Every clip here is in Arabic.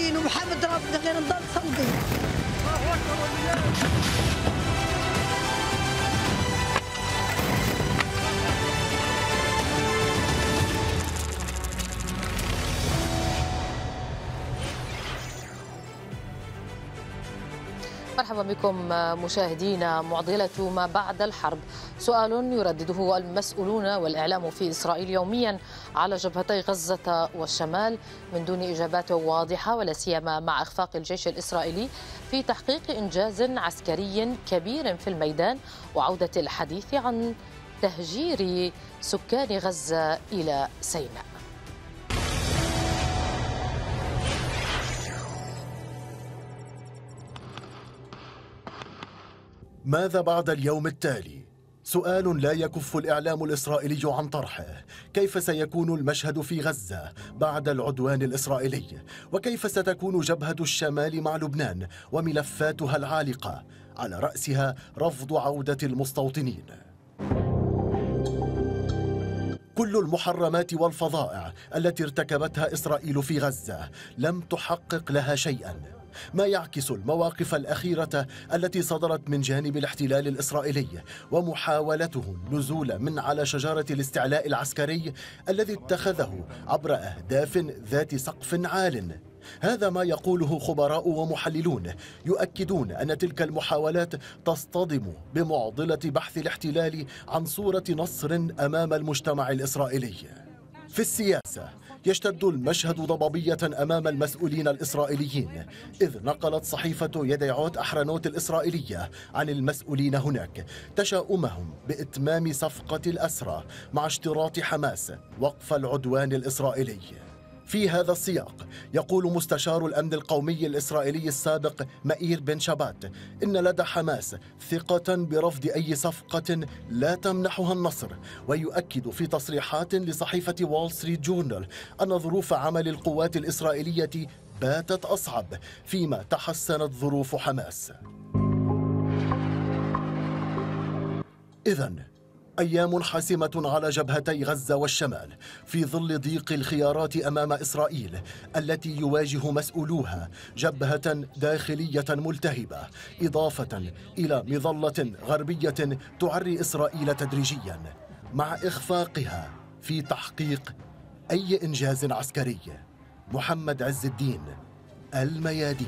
الدين ومحمد رافض غير نضل صندي الله اكبر مرحبا بكم مشاهدينا معضلة ما بعد الحرب سؤال يردده المسؤولون والإعلام في إسرائيل يوميا على جبهتي غزة والشمال من دون إجابات واضحة ولا سيما مع إخفاق الجيش الإسرائيلي في تحقيق إنجاز عسكري كبير في الميدان وعودة الحديث عن تهجير سكان غزة إلى سيناء ماذا بعد اليوم التالي؟ سؤال لا يكف الإعلام الإسرائيلي عن طرحه كيف سيكون المشهد في غزة بعد العدوان الإسرائيلي؟ وكيف ستكون جبهة الشمال مع لبنان وملفاتها العالقة؟ على رأسها رفض عودة المستوطنين كل المحرمات والفظائع التي ارتكبتها إسرائيل في غزة لم تحقق لها شيئاً ما يعكس المواقف الأخيرة التي صدرت من جانب الاحتلال الإسرائيلي ومحاولته النزول من على شجرة الاستعلاء العسكري الذي اتخذه عبر أهداف ذات سقف عال هذا ما يقوله خبراء ومحللون يؤكدون أن تلك المحاولات تصطدم بمعضلة بحث الاحتلال عن صورة نصر أمام المجتمع الإسرائيلي في السياسة يشتد المشهد ضبابية أمام المسؤولين الإسرائيليين إذ نقلت صحيفة يديعوت أحرنوت الإسرائيلية عن المسؤولين هناك تشاؤمهم بإتمام صفقة الأسرى مع اشتراط حماس وقف العدوان الإسرائيلي في هذا السياق يقول مستشار الأمن القومي الإسرائيلي السابق مئير بن شابات إن لدى حماس ثقة برفض أي صفقة لا تمنحها النصر ويؤكد في تصريحات لصحيفة وول ستريت جورنال أن ظروف عمل القوات الإسرائيلية باتت أصعب فيما تحسنت ظروف حماس إذا أيام حاسمة على جبهتي غزة والشمال في ظل ضيق الخيارات أمام إسرائيل التي يواجه مسؤولوها جبهة داخلية ملتهبة إضافة إلى مظلة غربية تعري إسرائيل تدريجيا مع إخفاقها في تحقيق أي إنجاز عسكري محمد عز الدين الميادين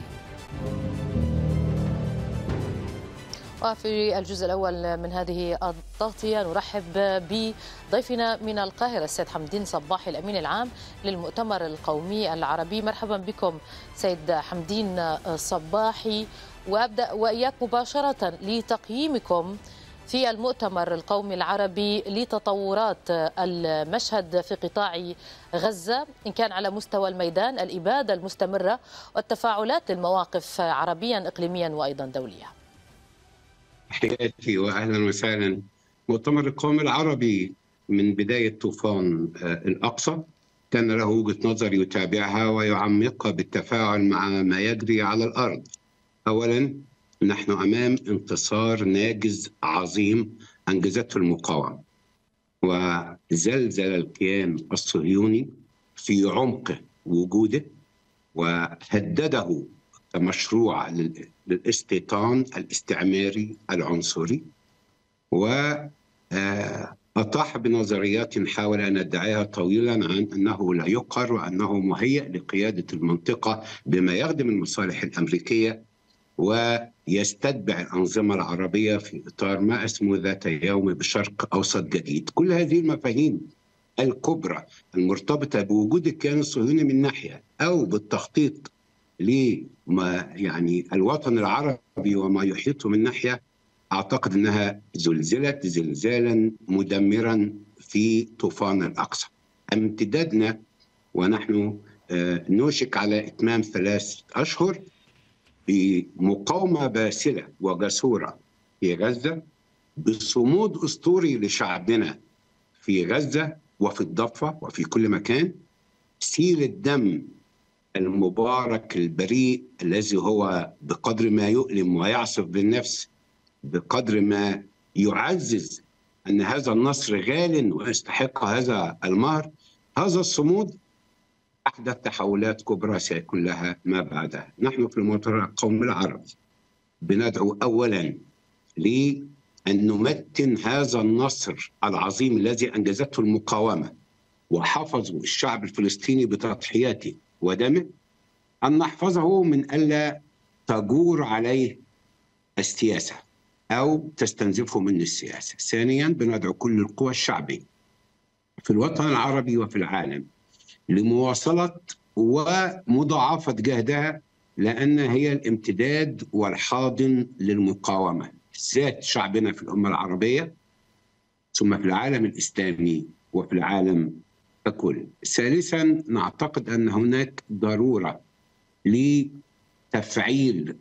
وفي الجزء الأول من هذه التغطية نرحب بضيفنا من القاهرة السيد حمدين صباحي الأمين العام للمؤتمر القومي العربي مرحبا بكم سيد حمدين صباحي وأبدأ وإياك مباشرة لتقييمكم في المؤتمر القومي العربي لتطورات المشهد في قطاع غزة إن كان على مستوى الميدان الإبادة المستمرة والتفاعلات المواقف عربيا إقليميا وأيضا دوليا حياتي واهلا وسهلا مؤتمر القوم العربي من بدايه طوفان آه، الاقصى كان له وجهه نظر يتابعها ويعمقها بالتفاعل مع ما يجري على الارض. اولا نحن امام انتصار ناجز عظيم انجزته المقاومه. وزلزل الكيان الصهيوني في عمق وجوده وهدده كمشروع للاستيطان الاستعماري العنصري و آه، أطاح بنظريات حاول أن أدعيها طويلا عن أنه لا يقهر وأنه مهيئ لقيادة المنطقة بما يخدم المصالح الأمريكية ويستتبع الأنظمة العربية في إطار ما اسمه ذات يوم بشرق أوسط جديد كل هذه المفاهيم الكبرى المرتبطة بوجود الكيان الصهيوني من ناحية أو بالتخطيط لما يعني الوطن العربي وما يحيطه من ناحيه اعتقد انها زلزلت زلزالا مدمرا في طوفان الاقصى. امتدادنا ونحن آه، نوشك على اتمام ثلاث اشهر بمقاومه باسله وجسوره في غزه بصمود اسطوري لشعبنا في غزه وفي الضفه وفي كل مكان سيل الدم المبارك البريء الذي هو بقدر ما يؤلم ويعصف بالنفس بقدر ما يعزز ان هذا النصر غال ويستحق هذا المهر هذا الصمود احدث تحولات كبرى سيكون لها ما بعدها نحن في المؤتمر القومي العربي بندعو اولا لان نمتن هذا النصر العظيم الذي انجزته المقاومه وحفظوا الشعب الفلسطيني بتضحياته ودمه أن نحفظه من ألا تجور عليه السياسة أو تستنزفه منه السياسة ثانيا بندعو كل القوى الشعبية في الوطن العربي وفي العالم لمواصلة ومضاعفة جهدها لأن هي الامتداد والحاضن للمقاومة ذات شعبنا في الأمة العربية ثم في العالم الإسلامي وفي العالم أقول ثالثا نعتقد أن هناك ضرورة لتفعيل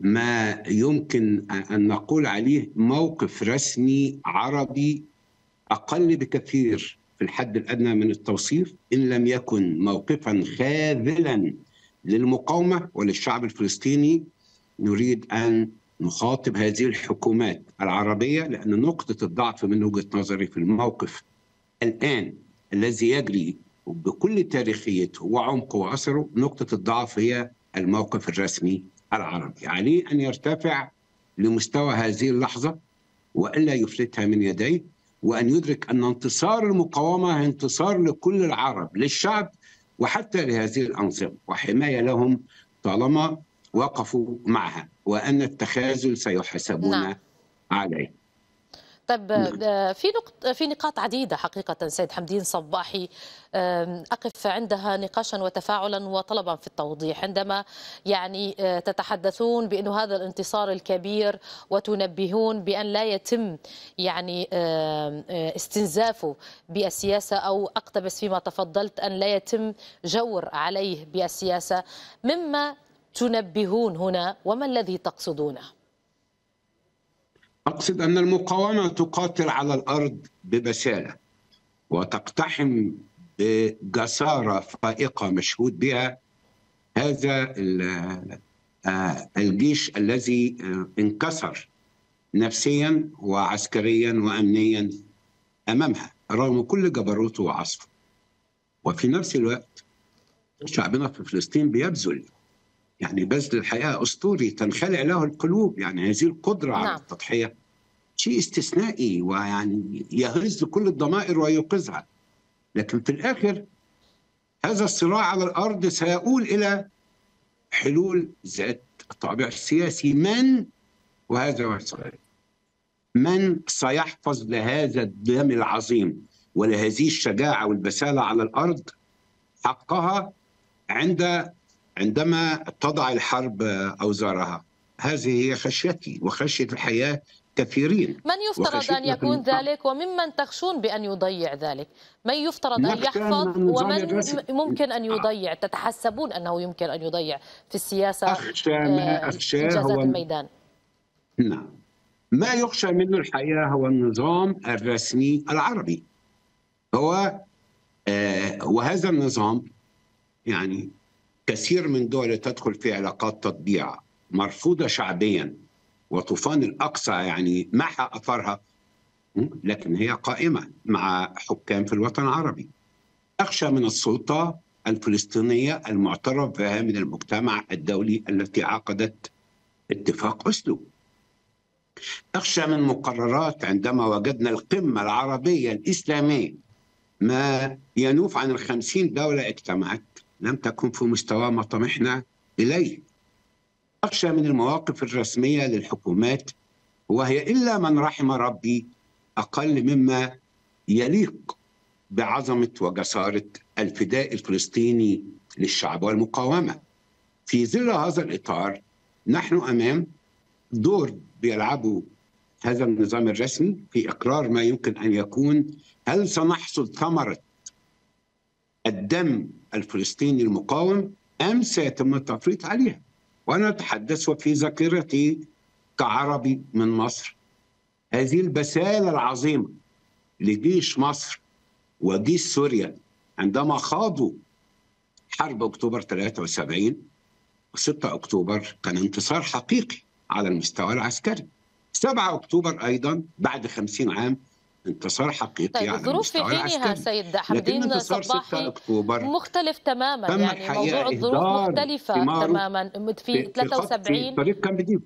ما يمكن أن نقول عليه موقف رسمي عربي أقل بكثير في الحد الأدنى من التوصيف إن لم يكن موقفا خاذلا للمقاومة وللشعب الفلسطيني نريد أن نخاطب هذه الحكومات العربية لأن نقطة الضعف من وجهة نظري في الموقف الآن الذي يجري بكل تاريخيته وعمقه واثره نقطه الضعف هي الموقف الرسمي العربي عليه ان يرتفع لمستوى هذه اللحظه والا يفلتها من يديه وان يدرك ان انتصار المقاومه انتصار لكل العرب للشعب وحتى لهذه الانظمه وحمايه لهم طالما وقفوا معها وان التخاذل سيحاسبون نعم. عليه طيب نعم. في نقط في نقاط عديده حقيقه سيد حمدين صباحي اقف عندها نقاشا وتفاعلا وطلبا في التوضيح عندما يعني آه، تتحدثون بانه هذا الانتصار الكبير وتنبهون بان لا يتم يعني آه، استنزافه بالسياسه او اقتبس فيما تفضلت ان لا يتم جور عليه بالسياسه مما تنبهون هنا وما الذي تقصدونه أقصد أن المقاومة تقاتل على الأرض ببسالة وتقتحم بجسارة فائقة مشهود بها هذا آه، الجيش الذي آه، انكسر نفسيا وعسكريا وأمنيا أمامها رغم كل جبروته وعصفه وفي نفس الوقت شعبنا في فلسطين بيبذل يعني بذل الحياة أسطوري تنخلع له القلوب يعني هذه القدرة نعم. على التضحية شيء استثنائي ويعني يهز كل الضمائر ويوقظها لكن في الآخر هذا الصراع على الأرض سيؤول إلى حلول ذات الطابع السياسي من وهذا وهذا من سيحفظ لهذا الدم العظيم ولهذه الشجاعة والبسالة على الأرض حقها عند عندما تضع الحرب أوزارها هذه هي خشيتي وخشية الحياة كثيرين من يفترض أن يكون ذلك وممن تخشون بأن يضيع ذلك من يفترض أن يحفظ ومن ممكن أن آه. يضيع تتحسبون أنه يمكن أن يضيع في السياسة أخشى آه، ما أخشى هو الميدان نعم ما يخشى منه الحقيقة هو النظام الرسمي العربي هو آه، وهذا النظام يعني كثير من دول تدخل في علاقات تطبيع مرفوضة شعبيا وطوفان الأقصى يعني محى أثرها لكن هي قائمة مع حكام في الوطن العربي أخشى من السلطة الفلسطينية المعترف بها من المجتمع الدولي التي عقدت اتفاق أسلو أخشى من مقررات عندما وجدنا القمة العربية الإسلامية ما ينوف عن الخمسين دولة اجتمعت لم تكن في مستوى ما طمحنا إليه أخشى من المواقف الرسمية للحكومات وهي إلا من رحم ربي أقل مما يليق بعظمة وجسارة الفداء الفلسطيني للشعب والمقاومة في ظل هذا الإطار نحن أمام دور بيلعبه هذا النظام الرسمي في إقرار ما يمكن أن يكون هل سنحصد ثمرة الدم الفلسطيني المقاوم أم سيتم التفريط عليها وأنا أتحدث وفي ذاكرتي كعربي من مصر هذه البسالة العظيمة لجيش مصر وجيش سوريا عندما خاضوا حرب أكتوبر 73 و6 أكتوبر كان انتصار حقيقي على المستوى العسكري 7 أكتوبر أيضا بعد 50 عام انتصار حقيقي طيب على يعني الظروف في حينها سيد حمدين صباحي مختلف تماما يعني موضوع الظروف مختلفه تماما في 73 طريق كان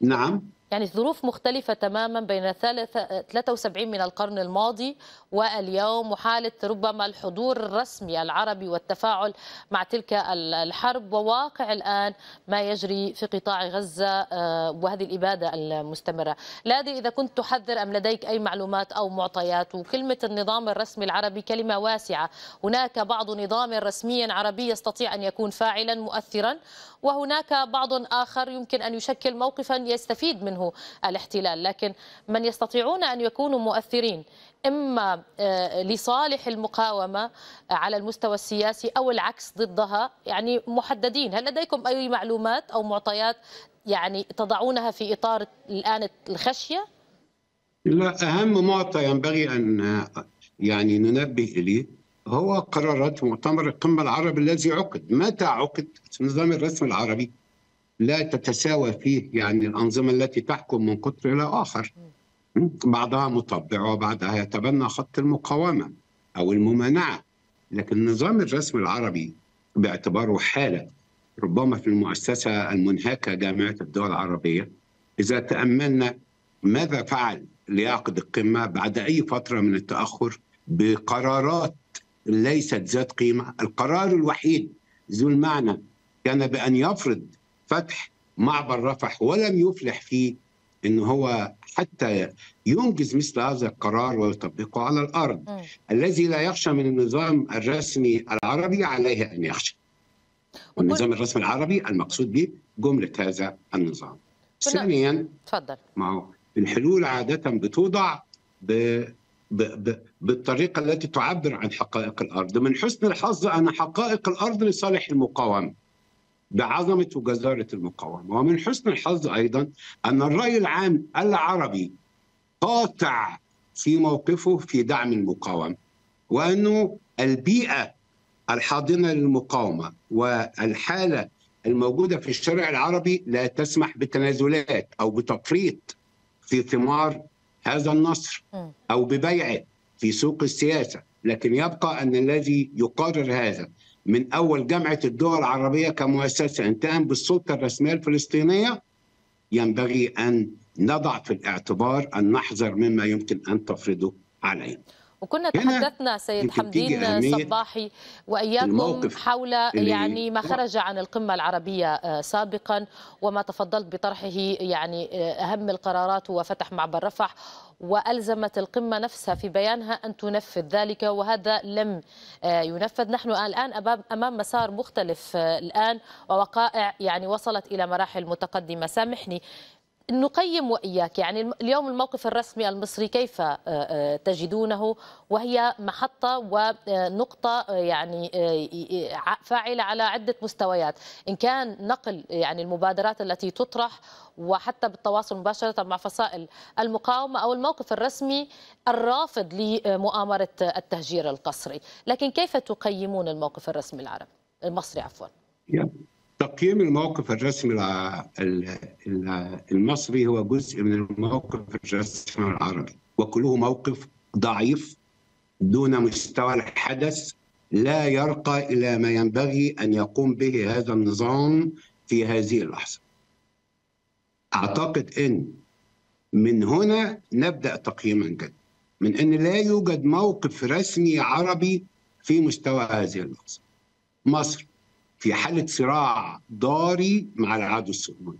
نعم يعني الظروف مختلفة تماما بين 73 من القرن الماضي واليوم وحالة ربما الحضور الرسمي العربي والتفاعل مع تلك الحرب وواقع الآن ما يجري في قطاع غزة آه، وهذه الإبادة المستمرة لا أدري إذا كنت تحذر أم لديك أي معلومات أو معطيات وكلمة النظام الرسمي العربي كلمة واسعة هناك بعض نظام رسمي عربي يستطيع أن يكون فاعلا مؤثرا وهناك بعض آخر يمكن أن يشكل موقفا يستفيد منه الاحتلال لكن من يستطيعون أن يكونوا مؤثرين إما آه، لصالح المقاومة على المستوى السياسي أو العكس ضدها يعني محددين هل لديكم أي معلومات أو معطيات يعني تضعونها في إطار الآن الخشية؟ لا أهم معطى ينبغي أن يعني ننبه إليه هو قرارات مؤتمر القمة العربي الذي عقد متى عقد في نظام الرسم العربي لا تتساوى فيه يعني الأنظمة التي تحكم من قطر إلى آخر بعضها مطبع وبعضها يتبنى خط المقاومة أو الممانعة لكن نظام الرسم العربي باعتباره حالة ربما في المؤسسة المنهكة جامعة الدول العربية إذا تأملنا ماذا فعل ليعقد القمة بعد أي فترة من التأخر بقرارات ليست ذات قيمة القرار الوحيد ذو المعنى كان بأن يفرض فتح معبر رفح ولم يفلح فيه ان هو حتى ينجز مثل هذا القرار ويطبقه على الارض م. الذي لا يخشى من النظام الرسمي العربي عليه ان يخشى والنظام الرسمي العربي المقصود به جمله هذا النظام ثانيا تفضل ما هو الحلول عاده بتوضع ب... ب... ب... بالطريقه التي تعبر عن حقائق الارض من حسن الحظ ان حقائق الارض لصالح المقاومه بعظمه وجزاره المقاومه ومن حسن الحظ ايضا ان الراي العام العربي قاطع في موقفه في دعم المقاومه وانه البيئه الحاضنه للمقاومه والحاله الموجوده في الشارع العربي لا تسمح بتنازلات او بتفريط في ثمار هذا النصر او ببيعه في سوق السياسه لكن يبقى ان الذي يقرر هذا من أول جامعة الدول العربية كمؤسسة انتهى بالسلطة الرسمية الفلسطينية ينبغي أن نضع في الاعتبار أن نحذر مما يمكن أن تفرضه علينا وكنا تحدثنا سيد حمدين صباحي واياكم حول يعني ما خرج عن القمه العربيه آه، سابقا وما تفضلت بطرحه يعني آه، اهم القرارات هو فتح معبر رفح وألزمت القمة نفسها في بيانها أن تنفذ ذلك وهذا لم آه، ينفذ نحن الآن أمام مسار مختلف آه، الآن ووقائع يعني وصلت إلى مراحل متقدمة سامحني نقيم وإياك يعني اليوم الموقف الرسمي المصري كيف آه، آه، تجدونه وهي محطة ونقطة آه، يعني فاعلة على عدة مستويات إن كان نقل يعني المبادرات التي تطرح وحتى بالتواصل مباشرة مع فصائل المقاومة أو الموقف الرسمي الرافض لمؤامرة التهجير القسري لكن كيف تقيمون الموقف الرسمي العربي المصري عفوا yeah. تقييم الموقف الرسمي المصري هو جزء من الموقف الرسمي العربي وكله موقف ضعيف دون مستوى الحدث لا يرقى الى ما ينبغي ان يقوم به هذا النظام في هذه اللحظه. اعتقد ان من هنا نبدا تقييما جدا من ان لا يوجد موقف رسمي عربي في مستوى هذه اللحظه. مصر في حاله صراع ضاري مع العدو الصهيوني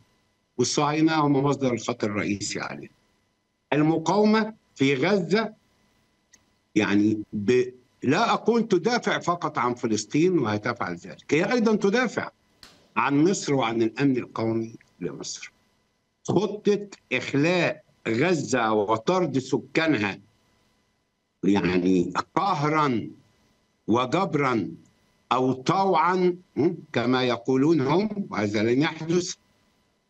والصهاينه هم مصدر الخطر الرئيسي عليه المقاومه في غزه يعني ب... لا اقول تدافع فقط عن فلسطين وهي تفعل ذلك هي ايضا تدافع عن مصر وعن الامن القومي لمصر خطه اخلاء غزه وطرد سكانها يعني قهرا وجبرا أو طوعا كما يقولون هم وهذا لن يحدث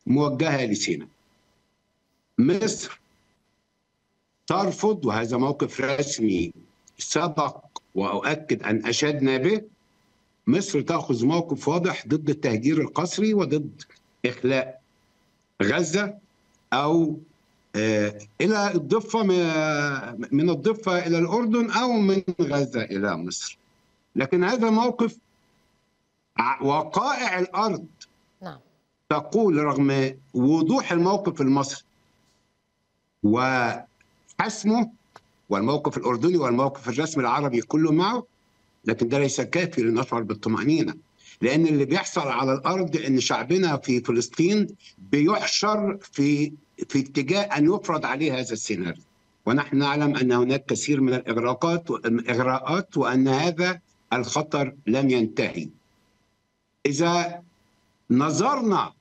موجهة لسينا مصر ترفض وهذا موقف رسمي سبق وأؤكد أن أشدنا به مصر تأخذ موقف واضح ضد التهجير القسري وضد إخلاء غزة أو آه، إلى الضفة من الضفة إلى الأردن أو من غزة إلى مصر لكن هذا موقف وقائع الارض نعم. تقول رغم وضوح الموقف المصري وحسمه والموقف الاردني والموقف الرسمي العربي كله معه لكن ده ليس كافي لنشعر بالطمانينه لان اللي بيحصل على الارض ان شعبنا في فلسطين بيحشر في في اتجاه ان يفرض عليه هذا السيناريو ونحن نعلم ان هناك كثير من الاغراقات اغراءات وان هذا الخطر لم ينتهي اذا نظرنا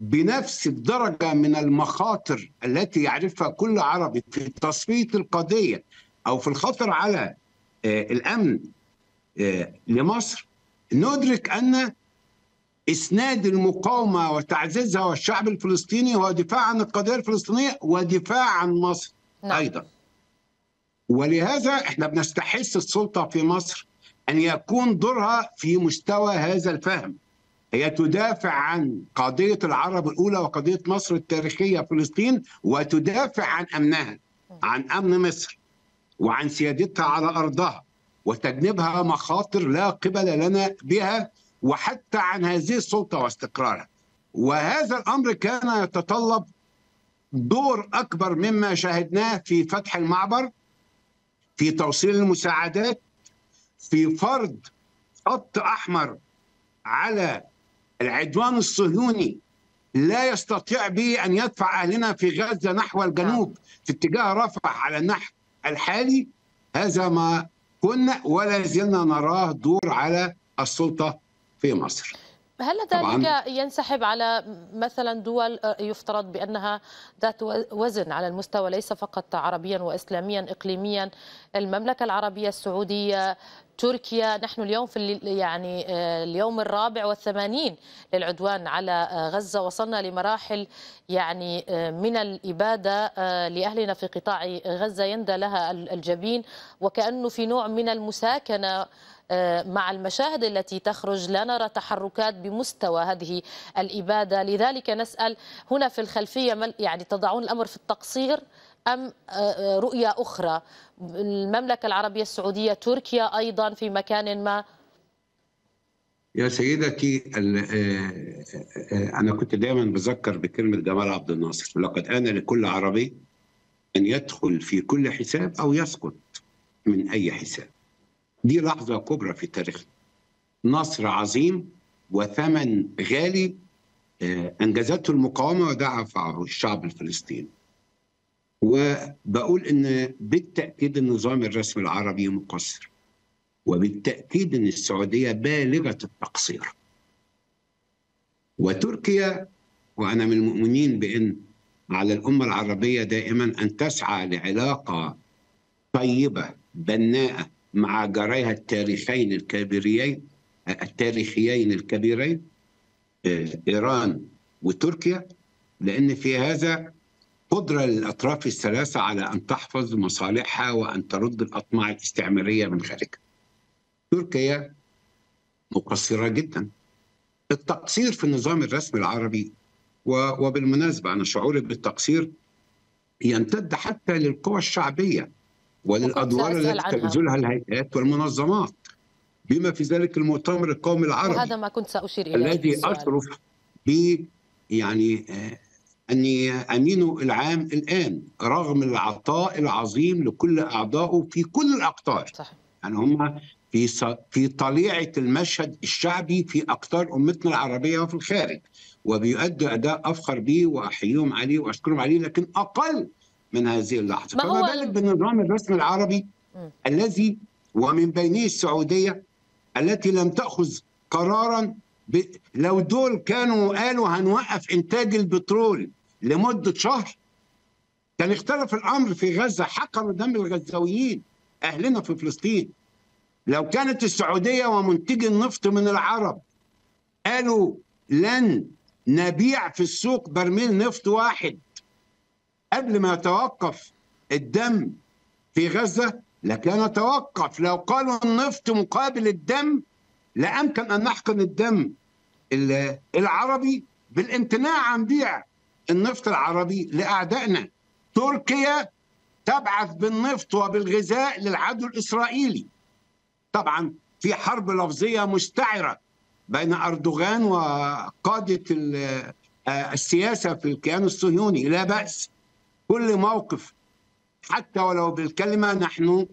بنفس الدرجه من المخاطر التي يعرفها كل عربي في تصفيه القضيه او في الخطر على آه، الامن آه، لمصر ندرك ان اسناد المقاومه وتعزيزها والشعب الفلسطيني هو دفاع عن القضيه الفلسطينيه ودفاع عن مصر نعم. ايضا ولهذا احنا بنستحث السلطه في مصر أن يكون دورها في مستوى هذا الفهم هي تدافع عن قضية العرب الأولى وقضية مصر التاريخية فلسطين وتدافع عن أمنها عن أمن مصر وعن سيادتها على أرضها وتجنبها مخاطر لا قبل لنا بها وحتى عن هذه السلطة واستقرارها وهذا الأمر كان يتطلب دور أكبر مما شاهدناه في فتح المعبر في توصيل المساعدات في فرض خط احمر على العدوان الصهيوني لا يستطيع به ان يدفع اهلنا في غزه نحو الجنوب نعم. في اتجاه رفح على النحو الحالي هذا ما كنا ولا زلنا نراه دور على السلطه في مصر هل ذلك ينسحب على مثلا دول آه، يفترض بأنها ذات وزن على المستوى ليس فقط عربيا وإسلاميا إقليميا المملكة العربية السعودية تركيا نحن اليوم في يعني آه، اليوم الرابع والثمانين للعدوان على آه، غزة وصلنا لمراحل يعني من الإبادة لأهلنا في قطاع غزة يندى لها الجبين وكأنه في نوع من المساكنة آه، مع المشاهد التي تخرج لا نرى تحركات بمستوى هذه الإبادة لذلك نسأل هنا في الخلفية يعني تضعون الأمر في التقصير أم آه، آه، رؤية أخرى المملكة العربية السعودية تركيا أيضا في مكان ما يا سيدتي أنا كنت دائما بذكر بكلمة جمال عبد الناصر لقد آن لكل عربي أن يدخل في كل حساب أو يسقط من أي حساب دي لحظة كبرى في تاريخنا نصر عظيم وثمن غالي آه، أنجزته المقاومة ودفعه الشعب الفلسطيني وبقول ان بالتاكيد النظام الرسمي العربي مقصر وبالتاكيد ان السعوديه بالغه التقصير وتركيا وانا من المؤمنين بان على الامه العربيه دائما ان تسعى لعلاقه طيبه بناءه مع جاريها التاريخين الكبيرين التاريخيين الكبيرين آه، إيران وتركيا لأن في هذا قدرة للأطراف الثلاثة على أن تحفظ مصالحها وأن ترد الأطماع الاستعمارية من خارجها تركيا مقصرة جدا التقصير في النظام الرسمي العربي وبالمناسبة أنا شعوري بالتقصير يمتد حتى للقوى الشعبية وللأدوار التي تبذلها الهيئات والمنظمات بما في ذلك المؤتمر القومي العربي وهذا ما كنت سأشير إليه الذي أشرف ب يعني آه، أني أمينه العام الآن رغم العطاء العظيم لكل أعضائه في كل الأقطار صح. يعني هم في في طليعه المشهد الشعبي في اقطار امتنا العربيه وفي الخارج وبيؤدوا اداء افخر به واحييهم عليه واشكرهم عليه لكن اقل من هذه اللحظه ما فما بالك بالنظام الرسمي العربي م. الذي ومن بينه السعوديه التي لم تاخذ قرارا ب... لو دول كانوا قالوا هنوقف انتاج البترول لمده شهر كان اختلف الامر في غزه حقر دم الغزاويين اهلنا في فلسطين لو كانت السعوديه ومنتجي النفط من العرب قالوا لن نبيع في السوق برميل نفط واحد قبل ما يتوقف الدم في غزة لكان توقف لو قالوا النفط مقابل الدم لأمكن أن نحقن الدم العربي بالامتناع عن بيع النفط العربي لأعدائنا تركيا تبعث بالنفط وبالغذاء للعدو الإسرائيلي طبعا في حرب لفظية مستعرة بين أردوغان وقادة آه، السياسة في الكيان الصهيوني لا بأس كل موقف حتى ولو بالكلمة نحن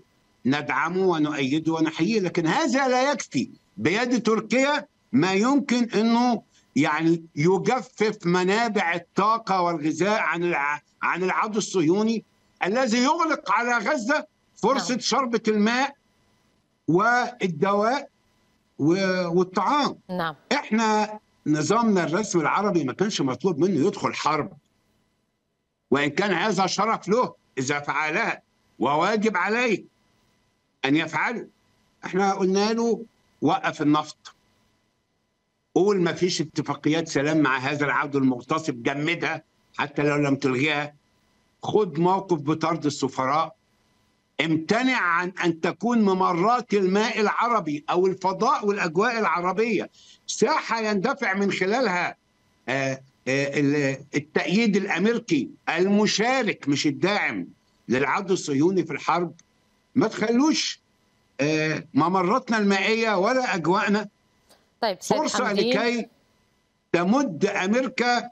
ندعمه ونؤيده ونحييه لكن هذا لا يكفي بيد تركيا ما يمكن أنه يعني يجفف منابع الطاقة والغذاء عن عن العدو الصهيوني الذي يغلق على غزة فرصة نعم. شربة الماء والدواء والطعام نعم. احنا نظامنا الرسمي العربي ما كانش مطلوب منه يدخل حرب وإن كان هذا شرف له إذا فعلها وواجب عليه أن يفعله احنا قلنا له وقف النفط قول ما فيش اتفاقيات سلام مع هذا العهد المغتصب جمدها حتى لو لم تلغيها خد موقف بطرد السفراء امتنع عن ان تكون ممرات الماء العربي او الفضاء والاجواء العربيه ساحه يندفع من خلالها آه، آه، التأييد الأمريكي المشارك مش الداعم للعدو الصهيوني في الحرب ما تخلوش آه، ممراتنا المائية ولا أجواءنا طيب فرصة لكي تمد أمريكا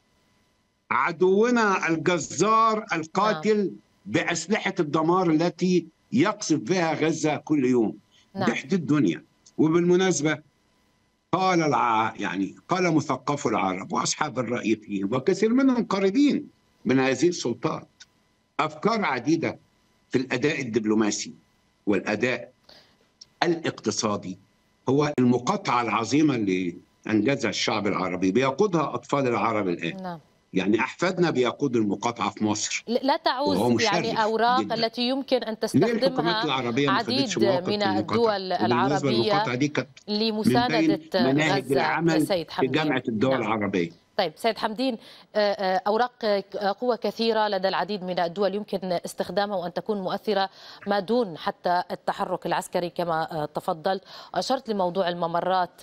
عدونا الجزار القاتل آه. بأسلحة الدمار التي يقصف بها غزة كل يوم نعم. بحد الدنيا وبالمناسبة قال الع... يعني قال مثقف العرب واصحاب الراي فيهم وكثير منهم قريبين من هذه السلطات افكار عديده في الاداء الدبلوماسي والاداء الاقتصادي هو المقاطعه العظيمه اللي انجزها الشعب العربي بيقودها اطفال العرب الان نعم. يعني احفادنا بيقودوا المقاطعه في مصر لا تعوز يعني اوراق جداً. التي يمكن ان تستخدمها العربية عديد من الدول العربيه دي لمسانده غزه سيد حمدي في جامعه الدول نعم. العربيه طيب سيد حمدين آه، آه، أوراق قوى كثيرة لدى العديد من الدول يمكن استخدامها وأن تكون مؤثرة ما دون حتى التحرك العسكري كما آه، تفضلت أشرت لموضوع الممرات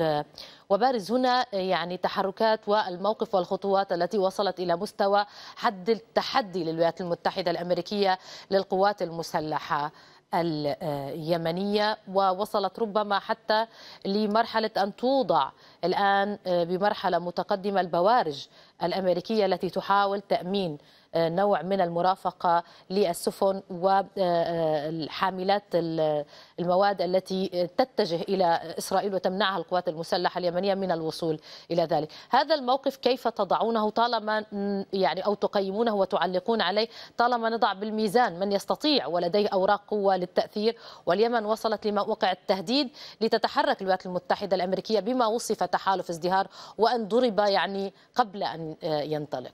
وبارز هنا يعني تحركات والموقف والخطوات التي وصلت إلى مستوى حد التحدي للولايات المتحدة الأمريكية للقوات المسلحة اليمنية ووصلت ربما حتى لمرحلة أن توضع الآن آه، بمرحلة متقدمة البوارج الأمريكية التي تحاول تأمين آه، نوع من المرافقة للسفن وحاملات آه، آه، المواد التي تتجه إلى إسرائيل وتمنعها القوات المسلحة اليمنية من الوصول إلى ذلك هذا الموقف كيف تضعونه طالما يعني أو تقيمونه وتعلقون عليه طالما نضع بالميزان من يستطيع ولديه أوراق قوة للتأثير واليمن وصلت لموقع التهديد لتتحرك الولايات المتحدة الأمريكية بما وصف تحالف ازدهار وأن ضرب يعني قبل أن ينطلق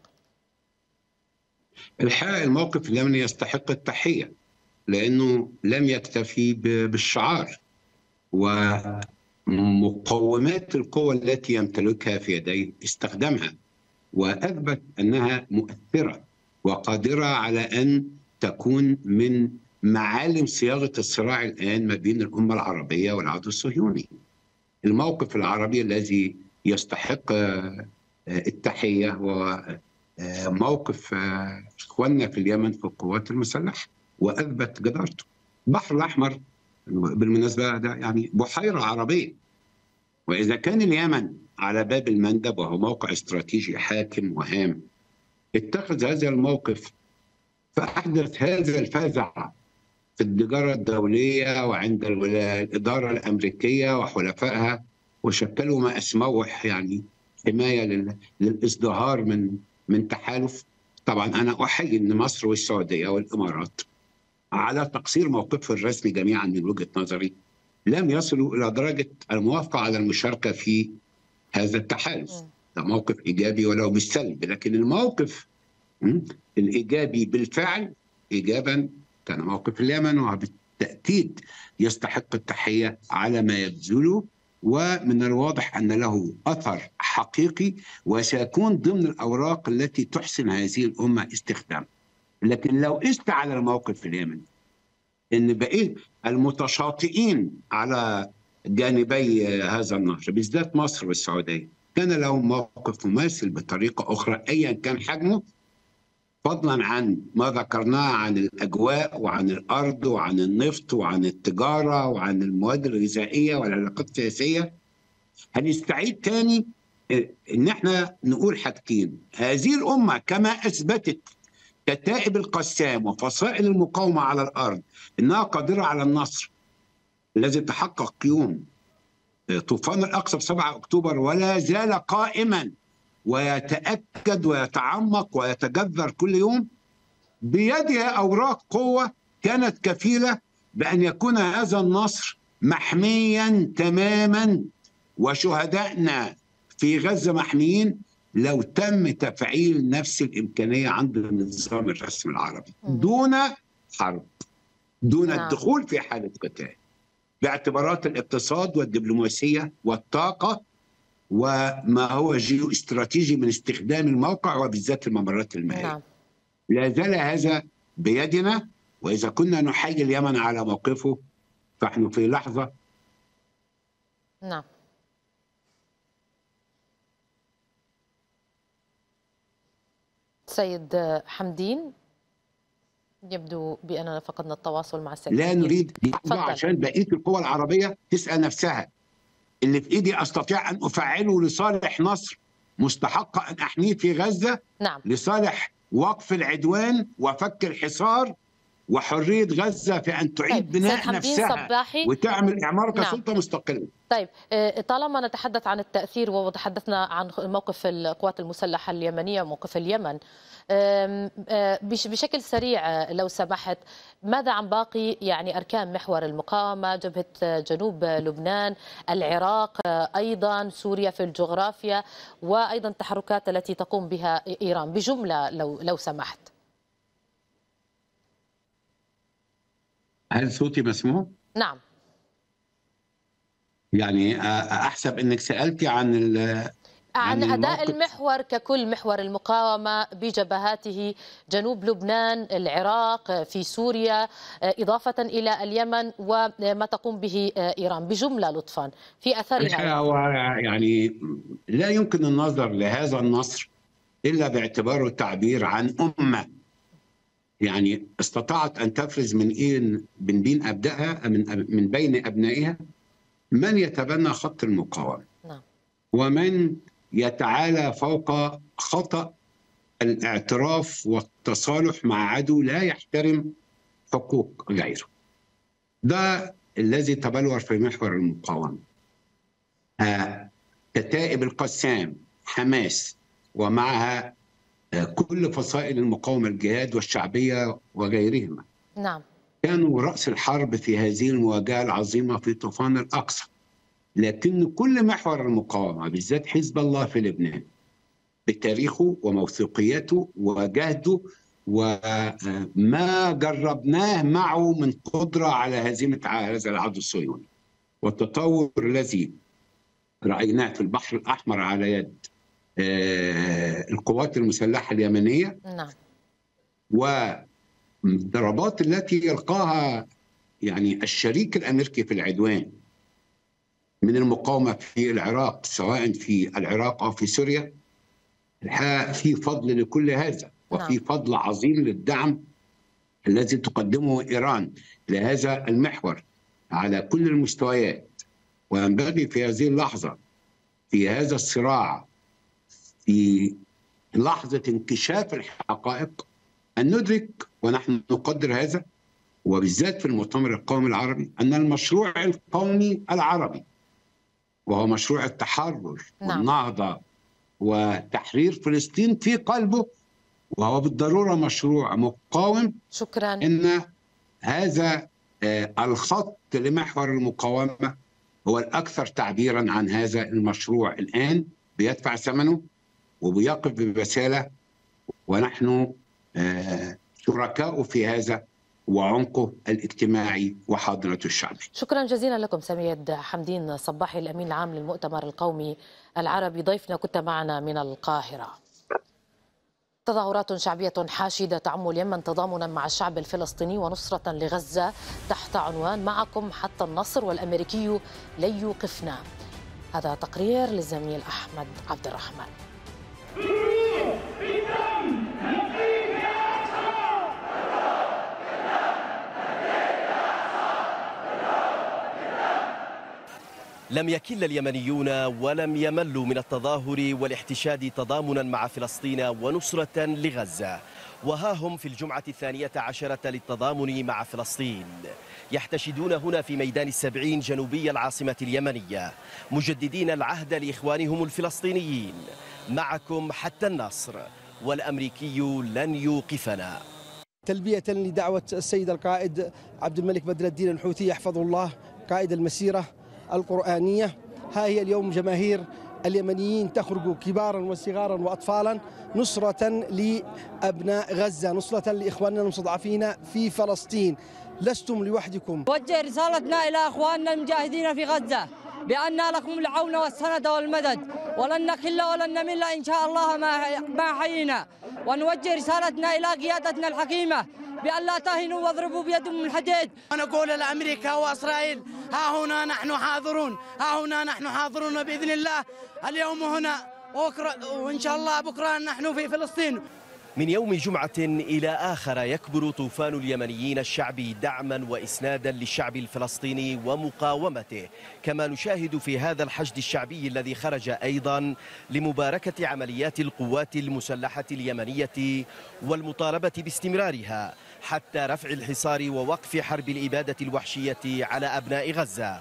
الحقيقه الموقف لم يستحق التحيه لانه لم يكتفي بالشعار ومقومات القوى التي يمتلكها في يديه استخدمها واثبت انها مؤثره وقادره على ان تكون من معالم صياغه الصراع الان ما بين الامه العربيه والعدو الصهيوني. الموقف العربي الذي يستحق التحيه وموقف آه، آه، اخواننا في اليمن في القوات المسلحه واثبت جدارته. البحر الاحمر بالمناسبه ده يعني بحيره عربيه واذا كان اليمن على باب المندب وهو موقع استراتيجي حاكم وهام اتخذ هذا الموقف فاحدث هذا الفزع في التجارة الدولية وعند الإدارة الأمريكية وحلفائها وشكلوا ما أسموه يعني حمايه للازدهار من من تحالف طبعا انا احيي ان مصر والسعوديه والامارات على تقصير موقفه الرسمي جميعا من وجهه نظري لم يصلوا الى درجه الموافقه على المشاركه في هذا التحالف ده موقف ايجابي ولو بالسلب لكن الموقف الايجابي بالفعل ايجابا كان موقف اليمن وبالتاكيد يستحق التحيه على ما يبذله ومن الواضح أن له أثر حقيقي وسيكون ضمن الأوراق التي تحسن هذه الأمة استخدام لكن لو على الموقف في اليمن ان بقيه المتشاطئين على جانبي هذا النهر بالذات مصر والسعوديه كان لهم موقف مماثل بطريقه اخرى ايا كان حجمه فضلا عن ما ذكرناه عن الاجواء وعن الارض وعن النفط وعن التجاره وعن المواد الغذائيه والعلاقات السياسيه هنستعيد تاني ان احنا نقول حاجتين هذه الامه كما اثبتت كتائب القسام وفصائل المقاومه على الارض انها قادره على النصر الذي تحقق يوم طوفان الاقصى في 7 اكتوبر ولا زال قائما ويتأكد ويتعمق ويتجذر كل يوم بيدها أوراق قوة كانت كفيلة بأن يكون هذا النصر محميا تماما وشهدائنا في غزة محميين لو تم تفعيل نفس الإمكانية عند النظام الرسمي العربي دون حرب دون نعم. الدخول في حالة قتال باعتبارات الاقتصاد والدبلوماسية والطاقة وما هو جيو استراتيجي من استخدام الموقع وبالذات الممرات المائية نعم. لا زال هذا بيدنا وإذا كنا نحيي اليمن على موقفه فنحن في لحظة نعم سيد حمدين يبدو باننا فقدنا التواصل مع السيد لا نريد عشان بقيه القوى العربيه تسال نفسها اللي في ايدي استطيع ان افعله لصالح نصر مستحق ان احميه في غزه نعم. لصالح وقف العدوان وفك الحصار وحريه غزه في ان تعيد طيب. بناء نفسها صباحي. وتعمل اعمار نعم. كسلطه نعم. مستقله. طيب آه، طالما نتحدث عن التاثير وتحدثنا عن موقف القوات المسلحه اليمنيه وموقف اليمن آه، بشكل سريع آه، لو سمحت ماذا عن باقي يعني اركان محور المقاومه جبهه جنوب لبنان العراق ايضا سوريا في الجغرافيا وايضا التحركات التي تقوم بها ايران بجمله لو لو سمحت. هل صوتي مسموع؟ نعم يعني احسب انك سالتي عن ال عن اداء المحور ككل محور المقاومه بجبهاته جنوب لبنان، العراق، في سوريا، اضافه الى اليمن وما تقوم به ايران بجمله لطفا في اثرها هو يعني لا يمكن النظر لهذا النصر الا باعتباره تعبير عن امه يعني استطاعت ان تفرز من إيه من بين ابنائها من من بين ابنائها من يتبنى خط المقاومه نعم. ومن يتعالى فوق خطا الاعتراف والتصالح مع عدو لا يحترم حقوق غيره ده الذي تبلور في محور المقاومه آه، كتائب القسام حماس ومعها كل فصائل المقاومة الجهاد والشعبية وغيرهما نعم كانوا رأس الحرب في هذه المواجهة العظيمة في طوفان الأقصى لكن كل محور المقاومة بالذات حزب الله في لبنان بتاريخه وموثوقيته وجهده وما آه، جربناه معه من قدرة على هزيمة هذا العدو الصهيوني والتطور الذي رأيناه في البحر الأحمر على يد آه، القوات المسلحه اليمنيه نعم والضربات التي يلقاها يعني الشريك الامريكي في العدوان من المقاومه في العراق سواء في العراق او في سوريا الحقيقه في فضل لكل هذا وفي نعم. فضل عظيم للدعم الذي تقدمه ايران لهذا المحور على كل المستويات وينبغي في هذه اللحظه في هذا الصراع في لحظة انكشاف الحقائق أن ندرك ونحن نقدر هذا وبالذات في المؤتمر القومي العربي أن المشروع القومي العربي وهو مشروع التحرر نعم. والنهضة وتحرير فلسطين في قلبه وهو بالضرورة مشروع مقاوم شكرا إن هذا آه، الخط لمحور المقاومة هو الأكثر تعبيرا عن هذا المشروع الآن بيدفع ثمنه وبيقف ببسالة ونحن آه، شركاء في هذا وعمقه الاجتماعي وحاضنة الشعب شكرا جزيلا لكم سميد حمدين صباحي الأمين العام للمؤتمر القومي العربي ضيفنا كنت معنا من القاهرة تظاهرات شعبية حاشدة تعم اليمن تضامنا مع الشعب الفلسطيني ونصرة لغزة تحت عنوان معكم حتى النصر والأمريكي لن يوقفنا هذا تقرير للزميل أحمد عبد الرحمن لم يكل اليمنيون ولم يملوا من التظاهر والاحتشاد تضامنا مع فلسطين ونصرة لغزة وها هم في الجمعة الثانية عشرة للتضامن مع فلسطين يحتشدون هنا في ميدان السبعين جنوبي العاصمة اليمنية مجددين العهد لإخوانهم الفلسطينيين معكم حتى النصر والأمريكي لن يوقفنا تلبية لدعوة السيد القائد عبد الملك بدر الدين الحوثي يحفظه الله قائد المسيرة القرآنية ها هي اليوم جماهير اليمنيين تخرج كبارا وصغارا واطفالا نصرة لابناء غزة، نصرة لاخواننا المستضعفين في فلسطين. لستم لوحدكم. وجه رسالتنا الى اخواننا المجاهدين في غزة. بأن لكم العون والسند والمدد ولن نخل ولن نمل إن شاء الله ما حيينا ونوجه رسالتنا إلى قيادتنا الحكيمة بأن لا تهنوا واضربوا بيد من الحديد ونقول لأمريكا وإسرائيل ها هنا نحن حاضرون ها هنا نحن حاضرون بإذن الله اليوم هنا وإن شاء الله بكرة نحن في فلسطين من يوم جمعة إلى آخر يكبر طوفان اليمنيين الشعبي دعما وإسنادا للشعب الفلسطيني ومقاومته كما نشاهد في هذا الحشد الشعبي الذي خرج أيضا لمباركة عمليات القوات المسلحة اليمنية والمطالبة باستمرارها حتى رفع الحصار ووقف حرب الإبادة الوحشية على أبناء غزة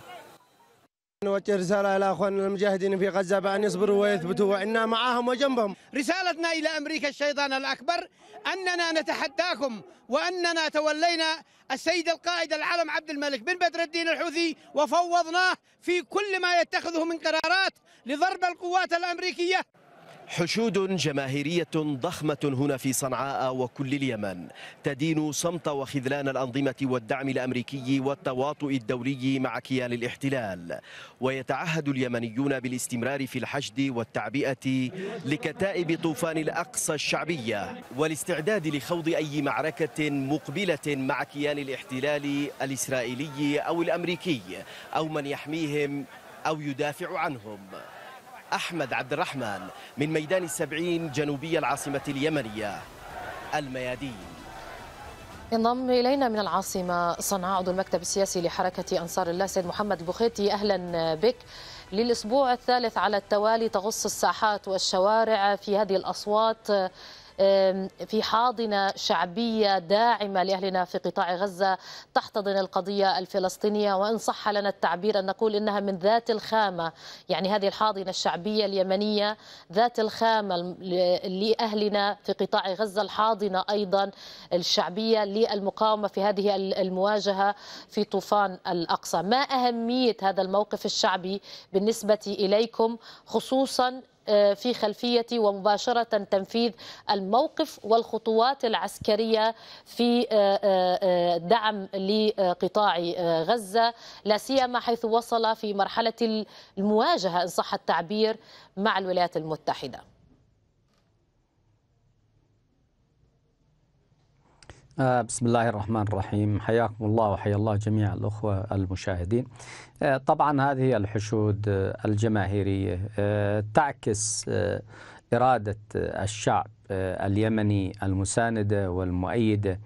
نوجه رسالة إلى أخواننا المجاهدين في غزة بأن يصبروا ويثبتوا وإنا معهم وجنبهم رسالتنا إلى أمريكا الشيطان الأكبر أننا نتحداكم وأننا تولينا السيد القائد العالم عبد الملك بن بدر الدين الحوثي وفوضناه في كل ما يتخذه من قرارات لضرب القوات الأمريكية حشود جماهيرية ضخمة هنا في صنعاء وكل اليمن تدين صمت وخذلان الأنظمة والدعم الأمريكي والتواطؤ الدولي مع كيان الاحتلال ويتعهد اليمنيون بالاستمرار في الحشد والتعبئة لكتائب طوفان الأقصى الشعبية والاستعداد لخوض أي معركة مقبلة مع كيان الاحتلال الإسرائيلي أو الأمريكي أو من يحميهم أو يدافع عنهم أحمد عبد الرحمن من ميدان السبعين جنوبي العاصمة اليمنية الميادين ينضم إلينا من العاصمة صنعاء عضو المكتب السياسي لحركة أنصار الله سيد محمد البخيتي أهلا بك للأسبوع الثالث على التوالي تغص الساحات والشوارع في هذه الأصوات في حاضنة شعبية داعمة لأهلنا في قطاع غزة تحتضن القضية الفلسطينية وإن صح لنا التعبير أن نقول إنها من ذات الخامة يعني هذه الحاضنة الشعبية اليمنية ذات الخامة لأهلنا في قطاع غزة الحاضنة أيضا الشعبية للمقاومة في هذه المواجهة في طوفان الأقصى ما أهمية هذا الموقف الشعبي بالنسبة إليكم خصوصا آه، في خلفية ومباشرة تنفيذ الموقف والخطوات العسكرية في آه، آه، دعم لقطاع غزة لا سيما حيث وصل في مرحلة المواجهة إن صح التعبير مع الولايات المتحدة آه، بسم الله الرحمن الرحيم حياكم الله وحيا الله جميع الأخوة المشاهدين آه، طبعا هذه الحشود آه، الجماهيرية تعكس إرادة الشعب اليمني المساندة والمؤيدة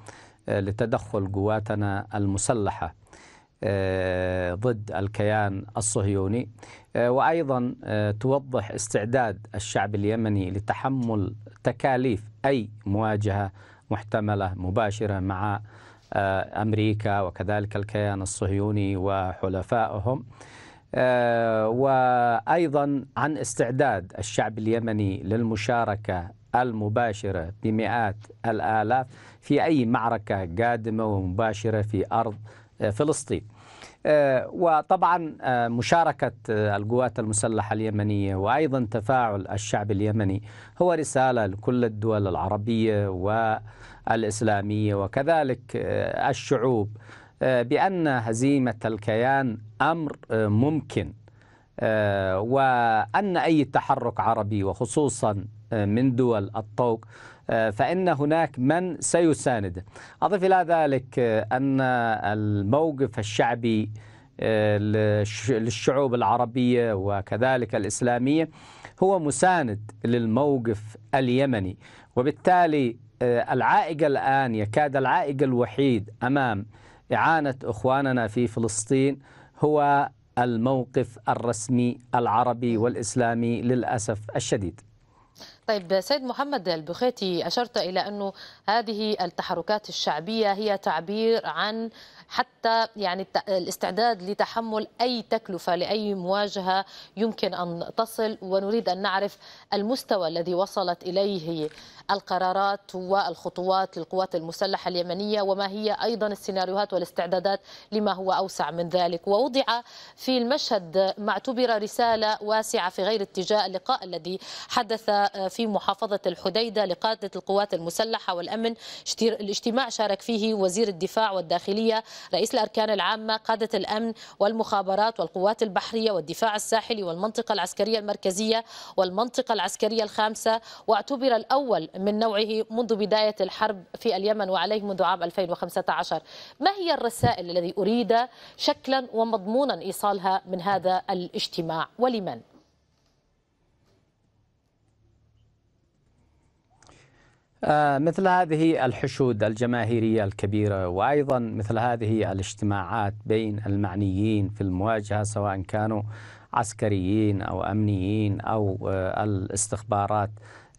لتدخل قواتنا المسلحة ضد الكيان الصهيوني وأيضا توضح استعداد الشعب اليمني لتحمل تكاليف أي مواجهة محتملة مباشرة مع آه، أمريكا وكذلك الكيان الصهيوني وحلفائهم آه، وأيضا عن استعداد الشعب اليمني للمشاركة المباشرة بمئات الآلاف في أي معركة قادمة ومباشرة في أرض آه، فلسطين آه، وطبعا آه، مشاركة آه، القوات المسلحة اليمنية وأيضا تفاعل الشعب اليمني هو رسالة لكل الدول العربية والإسلامية وكذلك الشعوب بأن هزيمة الكيان أمر ممكن وأن أي تحرك عربي وخصوصا من دول الطوق فإن هناك من سيساند أضف إلى ذلك آه، أن الموقف الشعبي آه، للشعوب العربية وكذلك الإسلامية هو مساند للموقف اليمني وبالتالي آه، العائق الآن يكاد العائق الوحيد أمام إعانة إخواننا في فلسطين هو الموقف الرسمي العربي والإسلامي للأسف الشديد طيب سيد محمد البخيتي أشرت إلى أنه هذه التحركات الشعبية هي تعبير عن حتى يعني الاستعداد لتحمل أي تكلفة لأي مواجهة يمكن أن تصل ونريد أن نعرف المستوى الذي وصلت إليه القرارات والخطوات للقوات المسلحة اليمنية وما هي أيضا السيناريوهات والاستعدادات لما هو أوسع من ذلك ووضع في المشهد ما اعتبر رسالة واسعة في غير اتجاه اللقاء الذي حدث في محافظة الحديدة لقادة القوات المسلحة والأمن الاجتماع شارك فيه وزير الدفاع والداخلية رئيس الأركان العامة قادة الأمن والمخابرات والقوات البحرية والدفاع الساحلي والمنطقة العسكرية المركزية والمنطقة العسكرية الخامسة واعتبر الأول من نوعه منذ بداية الحرب في اليمن وعليه منذ عام 2015 ما هي الرسائل الذي أريد شكلا ومضمونا إيصالها من هذا الاجتماع ولمن؟ آه، مثل هذه الحشود الجماهيرية الكبيرة وأيضا مثل هذه الاجتماعات بين المعنيين في المواجهة سواء كانوا عسكريين أو أمنيين أو آه، الاستخبارات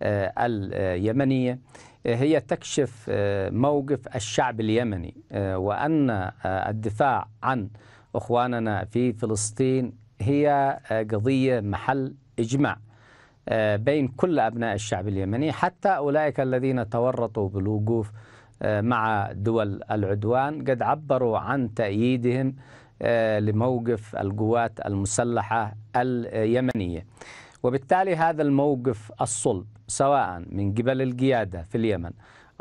آه، اليمنية آه، هي تكشف آه، موقف الشعب اليمني وأن الدفاع عن أخواننا في فلسطين هي قضية محل إجماع بين كل أبناء الشعب اليمني حتى أولئك الذين تورطوا بالوقوف مع دول العدوان قد عبروا عن تأييدهم لموقف القوات المسلحة اليمنية وبالتالي هذا الموقف الصلب سواء من قبل القيادة في اليمن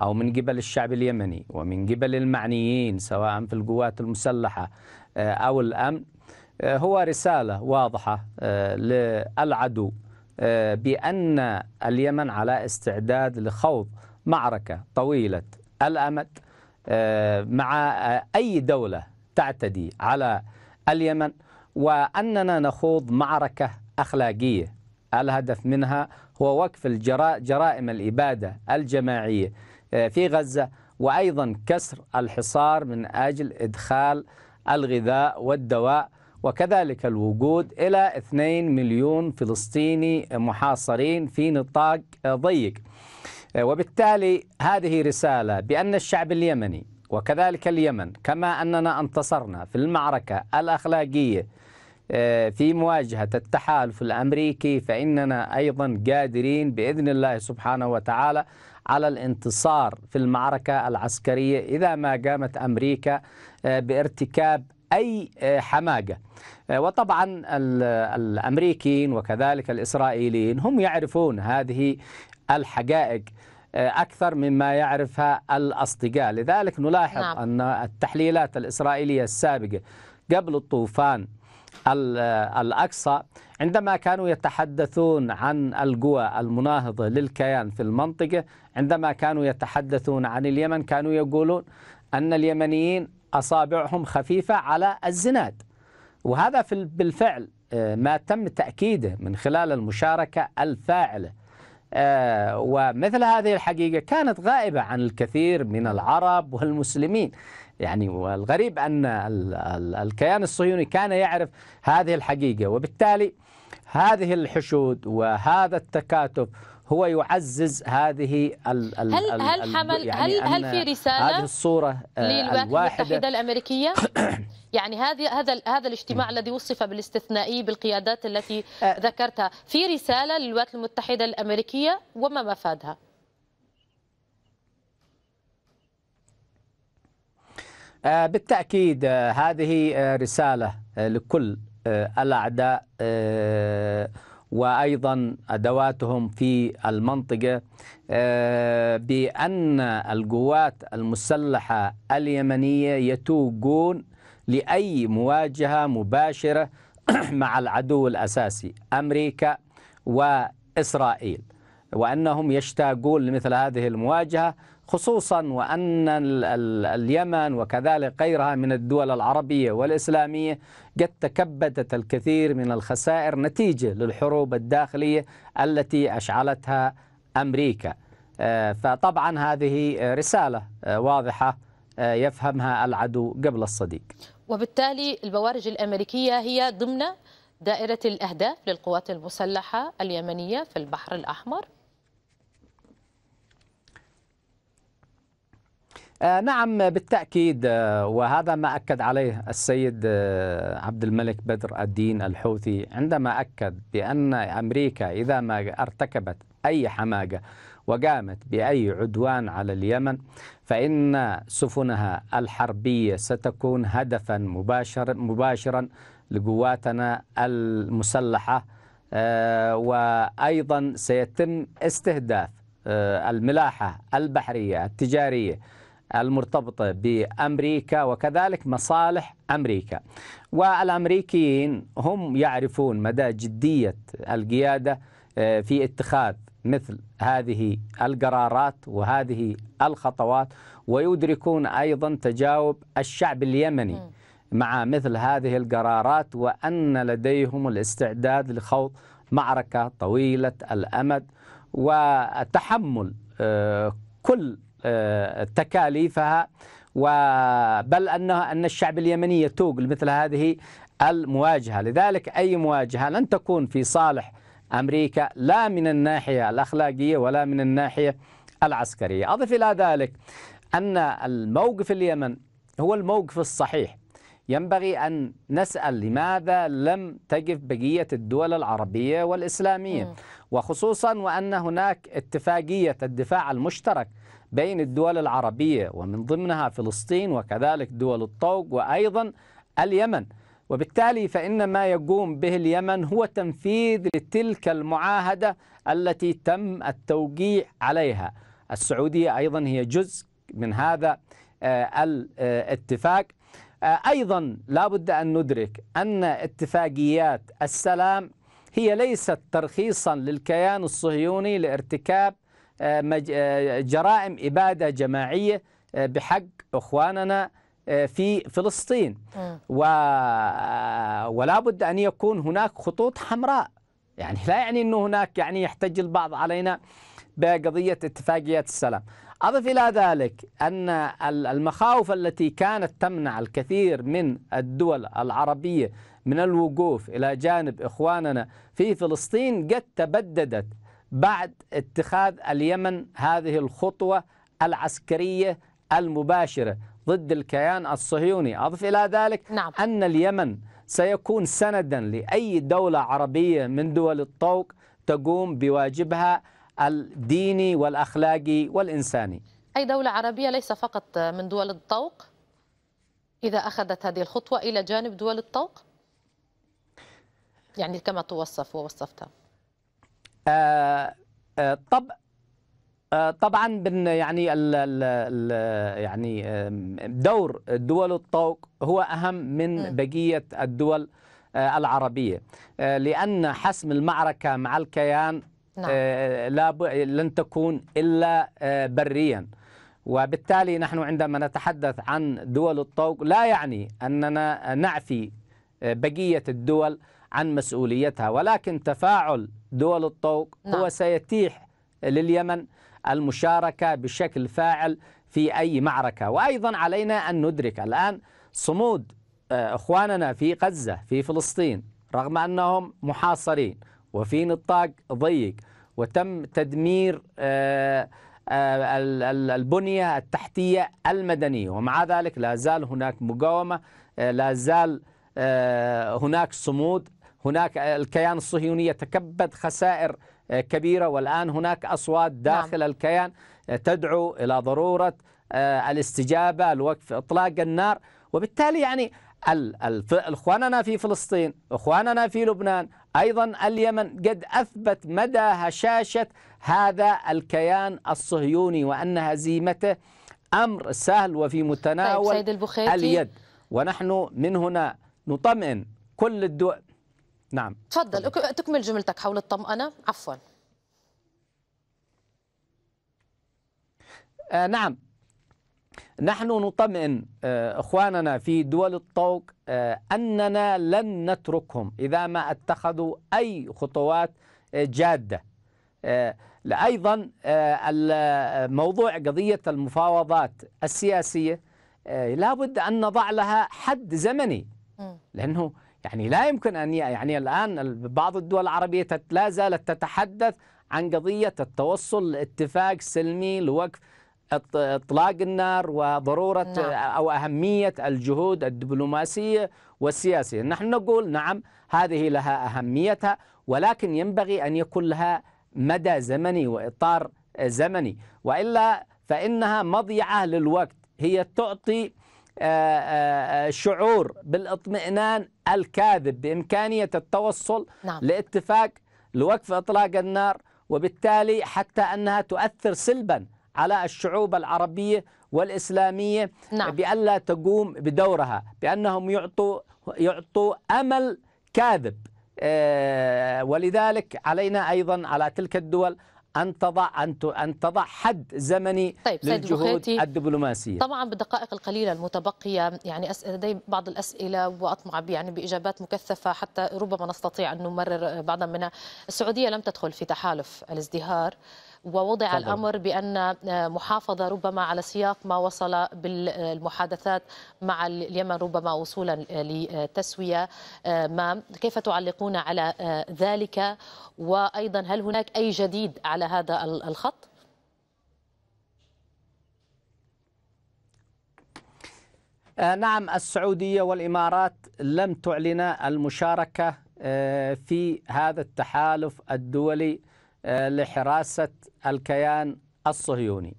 أو من قبل الشعب اليمني ومن قبل المعنيين سواء في القوات المسلحة آه، أو الأمن آه، هو رسالة واضحة آه، للعدو بأن اليمن على استعداد لخوض معركة طويلة الأمد مع أي دولة تعتدي على اليمن وأننا نخوض معركة أخلاقية الهدف منها هو وقف جرائم الإبادة الجماعية آه، في غزة وأيضا كسر الحصار من أجل إدخال الغذاء والدواء وكذلك الوجود إلى 2 مليون فلسطيني محاصرين في نطاق ضيق آه، وبالتالي هذه رسالة بأن الشعب اليمني وكذلك اليمن كما أننا انتصرنا في المعركة الأخلاقية آه، في مواجهة التحالف الأمريكي فإننا أيضا قادرين بإذن الله سبحانه وتعالى على الانتصار في المعركة العسكرية إذا ما قامت أمريكا آه، بارتكاب أي آه، حماقة وطبعا الأمريكيين وكذلك الإسرائيليين هم يعرفون هذه الحقائق أكثر مما يعرفها الأصدقاء لذلك نلاحظ نعم. أن التحليلات الإسرائيلية السابقة قبل الطوفان الأقصى عندما كانوا يتحدثون عن القوى المناهضة للكيان في المنطقة عندما كانوا يتحدثون عن اليمن كانوا يقولون أن اليمنيين أصابعهم خفيفة على الزناد وهذا في بالفعل آه، ما تم تأكيده من خلال المشاركة الفاعلة آه، ومثل هذه الحقيقة كانت غائبة عن الكثير من العرب والمسلمين يعني والغريب أن الكيان الصهيوني كان يعرف هذه الحقيقة وبالتالي هذه الحشود وهذا التكاتف هو يعزز هذه ال ال هل الـ هل حمل يعني هل هل في رساله هذه الصوره آه، للولايات المتحده الامريكيه يعني هذه هذا هذا الاجتماع الذي وصف بالاستثنائي بالقيادات التي آه. ذكرتها في رساله للولايات المتحده الامريكيه وما مفادها آه، بالتأكيد آه، هذه آه، رسالة لكل الأعداء وأيضا أدواتهم في المنطقة بأن القوات المسلحة اليمنية يتوقون لأي مواجهة مباشرة مع العدو الأساسي أمريكا وإسرائيل وأنهم يشتاقون لمثل هذه المواجهة خصوصا وأن اليمن وكذلك غيرها من الدول العربية والإسلامية قد تكبدت الكثير من الخسائر نتيجة للحروب الداخلية التي أشعلتها أمريكا آه، فطبعا هذه رسالة آه، واضحة آه، يفهمها العدو قبل الصديق وبالتالي البوارج الأمريكية هي ضمن دائرة الأهداف للقوات المسلحة اليمنية في البحر الأحمر آه، نعم بالتأكيد آه، وهذا ما أكد عليه السيد آه، عبد الملك بدر الدين الحوثي عندما أكد بأن أمريكا إذا ما ارتكبت أي حماقة وقامت بأي عدوان على اليمن فإن سفنها الحربية ستكون هدفا مباشر مباشرا لقواتنا المسلحة وأيضا سيتم استهداف الملاحة البحرية التجارية المرتبطة بأمريكا وكذلك مصالح أمريكا والأمريكيين هم يعرفون مدى جدية القيادة آه، في اتخاذ مثل هذه القرارات وهذه الخطوات ويدركون أيضا تجاوب الشعب اليمني مع مثل هذه القرارات وأن لديهم الاستعداد لخوض معركة طويلة الأمد وتحمل آه، كل آه، تكاليفها وبل أنه أن الشعب اليمني يتوق لمثل هذه المواجهة لذلك أي مواجهة لن تكون في صالح أمريكا لا من الناحية الأخلاقية ولا من الناحية العسكرية أضف إلى ذلك أن الموقف اليمن هو الموقف الصحيح ينبغي أن نسأل لماذا لم تقف بقية الدول العربية والإسلامية وخصوصا وأن هناك اتفاقية الدفاع المشترك بين الدول العربية ومن ضمنها فلسطين وكذلك دول الطوق وأيضا اليمن وبالتالي فإن ما يقوم به اليمن هو تنفيذ لتلك المعاهدة التي تم التوقيع عليها السعودية أيضا هي جزء من هذا آه، الاتفاق آه، أيضا لا بد أن ندرك أن اتفاقيات السلام هي ليست ترخيصا للكيان الصهيوني لارتكاب آه، آه، جرائم إبادة جماعية آه، بحق إخواننا في فلسطين و... ولا بد أن يكون هناك خطوط حمراء يعني لا يعني أنه هناك يعني يحتج البعض علينا بقضية اتفاقيات السلام أضف إلى ذلك أن المخاوف التي كانت تمنع الكثير من الدول العربية من الوقوف إلى جانب إخواننا في فلسطين قد تبددت بعد اتخاذ اليمن هذه الخطوة العسكرية المباشرة ضد الكيان الصهيوني أضف إلى ذلك نعم. أن اليمن سيكون سندا لأي دولة عربية من دول الطوق تقوم بواجبها الديني والأخلاقي والإنساني أي دولة عربية ليس فقط من دول الطوق إذا أخذت هذه الخطوة إلى جانب دول الطوق يعني كما توصف ووصفتها آه، آه، طب آه، طبعا بن يعني ال ال يعني دور دول الطوق هو اهم من بقيه الدول العربيه لان حسم المعركه مع الكيان نعم. لا لن تكون الا بريا وبالتالي نحن عندما نتحدث عن دول الطوق لا يعني اننا نعفي بقيه الدول عن مسؤوليتها ولكن تفاعل دول الطوق نعم. هو سيتيح لليمن المشاركة بشكل فاعل في أي معركة وأيضا علينا أن ندرك الآن صمود آه، إخواننا في غزة في فلسطين رغم أنهم محاصرين وفي نطاق ضيق وتم تدمير آه، آه، البنية التحتية المدنية ومع ذلك لا زال هناك مقاومة لا زال هناك صمود هناك الكيان الصهيوني يتكبد خسائر آه، كبيرة والآن هناك أصوات نعم. داخل نعم. الكيان آه، تدعو إلى ضرورة آه، الاستجابة لوقف إطلاق النار وبالتالي يعني اخواننا في فلسطين اخواننا في لبنان ايضا اليمن قد اثبت مدى هشاشه هذا الكيان الصهيوني وان هزيمته امر سهل وفي متناول طيب اليد ونحن من هنا نطمئن كل الدول نعم تفضل تكمل جملتك حول الطمأنة عفوا آه نعم نحن نطمئن آه، اخواننا في دول الطوق آه، اننا لن نتركهم اذا ما اتخذوا اي خطوات آه، جاده. ايضا موضوع قضيه المفاوضات السياسيه لابد ان نضع لها حد زمني لانه يعني لا يمكن أن يعني الآن بعض الدول العربية لا زالت تتحدث عن قضية التوصل لاتفاق سلمي لوقف اطلاق النار وضروره نعم. او اهميه الجهود الدبلوماسيه والسياسيه، نحن نقول نعم هذه لها اهميتها ولكن ينبغي ان يكون لها مدى زمني واطار زمني، والا فانها مضيعه للوقت، هي تعطي آه، آه، آه، شعور بالاطمئنان الكاذب بإمكانية التوصل نعم. لاتفاق لوقف إطلاق النار وبالتالي حتى أنها تؤثر سلبا على الشعوب العربية والإسلامية نعم. بألا تقوم بدورها بأنهم يعطوا, يعطوا أمل كاذب ولذلك علينا أيضا على تلك الدول أن تضع أن أن تضع حد زمني طيب للجهود الدبلوماسية طبعا بالدقائق القليلة المتبقية يعني لدي بعض الأسئلة وأطمع يعني بإجابات مكثفة حتى ربما نستطيع أن نمرر بعضا منها السعودية لم تدخل في تحالف الازدهار ووضع طبعا. الأمر بأن آه، محافظة ربما على سياق ما وصل بالمحادثات مع اليمن ربما وصولا لتسوية آه، ما كيف تعلقون على آه، ذلك وأيضا هل هناك أي جديد على هذا الخط؟ نعم السعودية والإمارات لم تعلن المشاركة في هذا التحالف الدولي آه، لحراسة الكيان الصهيوني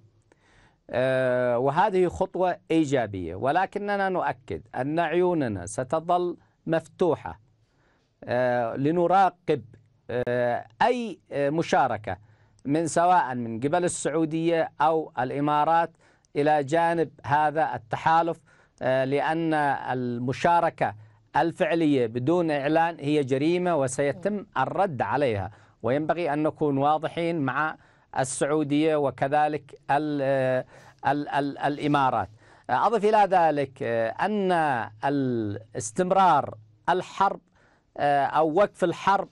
آه، وهذه خطوة إيجابية ولكننا نؤكد أن عيوننا ستظل مفتوحة آه، لنراقب أي مشاركة من سواء من قبل السعودية أو الإمارات إلى جانب هذا التحالف لأن المشاركة الفعلية بدون إعلان هي جريمة وسيتم الرد عليها وينبغي أن نكون واضحين مع السعودية وكذلك ال آه، ال الـ الإمارات آه، أضف إلى ذلك آه، أن استمرار الحرب أو وقف الحرب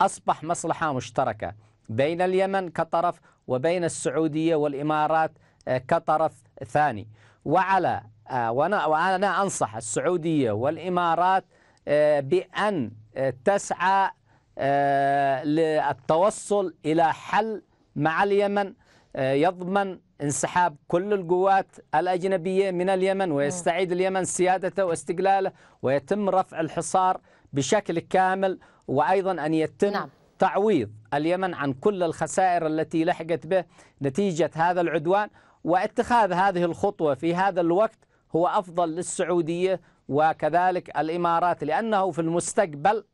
أصبح مصلحة مشتركة بين اليمن كطرف وبين السعودية والإمارات كطرف ثاني وعلى وأنا, وأنا أنصح السعودية والإمارات بأن تسعى للتوصل إلى حل مع اليمن آه، يضمن انسحاب كل القوات الأجنبية من اليمن ويستعيد اليمن سيادته واستقلاله ويتم رفع الحصار بشكل كامل وأيضا أن يتم نعم. تعويض اليمن عن كل الخسائر التي لحقت به نتيجة هذا العدوان واتخاذ هذه الخطوة في هذا الوقت هو أفضل للسعودية وكذلك الإمارات لأنه في المستقبل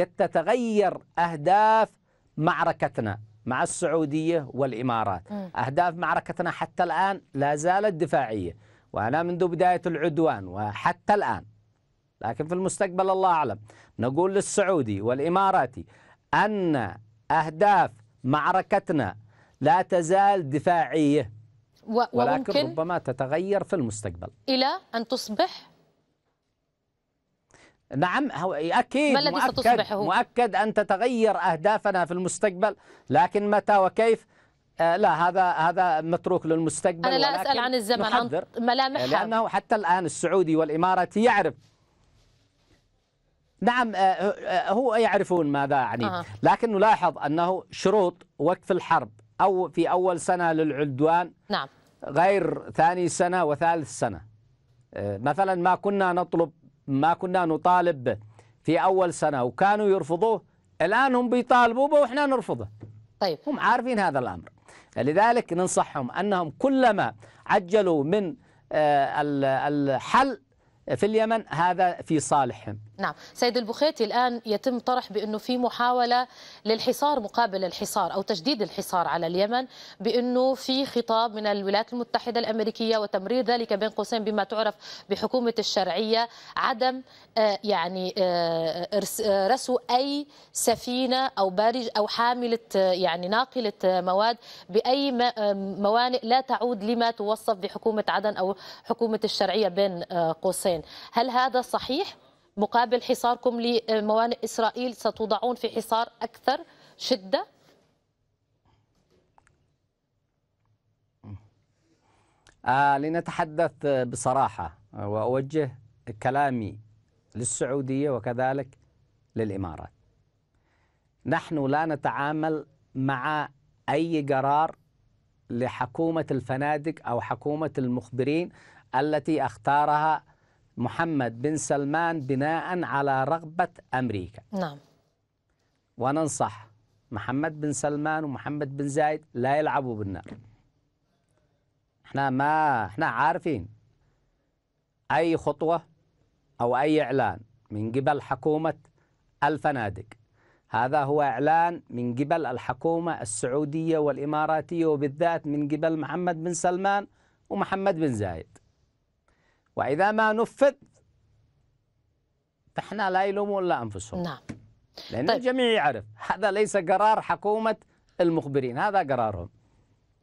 قد تتغير أهداف معركتنا مع السعودية والإمارات أهداف معركتنا حتى الآن لا زالت دفاعية وأنا منذ بداية العدوان وحتى الآن لكن في المستقبل الله أعلم نقول للسعودي والإماراتي أن أهداف معركتنا لا تزال دفاعية ولكن ربما تتغير في المستقبل إلى أن تصبح نعم هو أكيد ما الذي مؤكد, ستصبحه؟ مؤكد أن تتغير أهدافنا في المستقبل لكن متى وكيف آه، لا هذا هذا متروك للمستقبل أنا لا أسأل عن الزمن عن ملامحها لأنه حتى الآن السعودي والإماراتي يعرف نعم آه، آه، هو يعرفون ماذا يعني آه. لكن نلاحظ أنه شروط وقف الحرب أو في أول سنة للعدوان نعم غير ثاني سنة وثالث سنة مثلا ما كنا نطلب ما كنا نطالب به في أول سنة وكانوا يرفضوه الآن هم بيطالبوا به وإحنا نرفضه طيب هم عارفين هذا الأمر لذلك ننصحهم أنهم كلما عجلوا من آه، الحل في اليمن هذا في صالحهم نعم سيد البخيتي الآن يتم طرح بأنه في محاولة للحصار مقابل الحصار أو تجديد الحصار على اليمن بأنه في خطاب من الولايات المتحدة الأمريكية وتمرير ذلك بين قوسين بما تعرف بحكومة الشرعية عدم آه، يعني آه، آه، رسو أي سفينة أو بارج أو حاملة يعني ناقلة مواد بأي موانئ لا تعود لما توصف بحكومة عدن أو حكومة الشرعية بين قوسين البحرين هل هذا صحيح مقابل حصاركم لموانئ إسرائيل ستوضعون في حصار أكثر شدة آه لنتحدث بصراحة وأوجه كلامي للسعودية وكذلك للإمارات نحن لا نتعامل مع أي قرار لحكومة الفنادق أو حكومة المخبرين التي اختارها محمد بن سلمان بناء على رغبة أمريكا نعم وننصح محمد بن سلمان ومحمد بن زايد لا يلعبوا بالنار احنا ما احنا عارفين أي خطوة أو أي إعلان من قبل حكومة الفنادق هذا هو إعلان من قبل الحكومة السعودية والإماراتية وبالذات من قبل محمد بن سلمان ومحمد بن زايد وإذا ما نفذ فإحنا لا يلومون إلا أنفسهم نعم لأن طيب. الجميع يعرف هذا ليس قرار حكومة المخبرين هذا قرارهم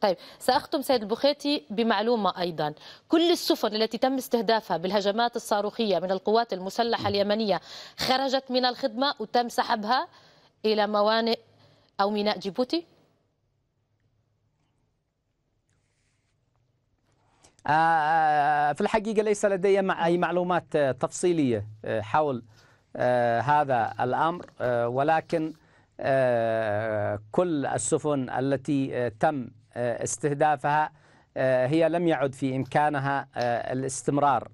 طيب سأختم سيد البخيتي بمعلومة أيضا كل السفن التي تم استهدافها بالهجمات الصاروخية من القوات المسلحة اليمنية خرجت من الخدمة وتم سحبها إلى موانئ أو ميناء جيبوتي آه، آه، في الحقيقة ليس لدي أي معلومات آه، تفصيلية حول هذا الأمر ولكن كل السفن التي تم استهدافها هي لم يعد في إمكانها الاستمرار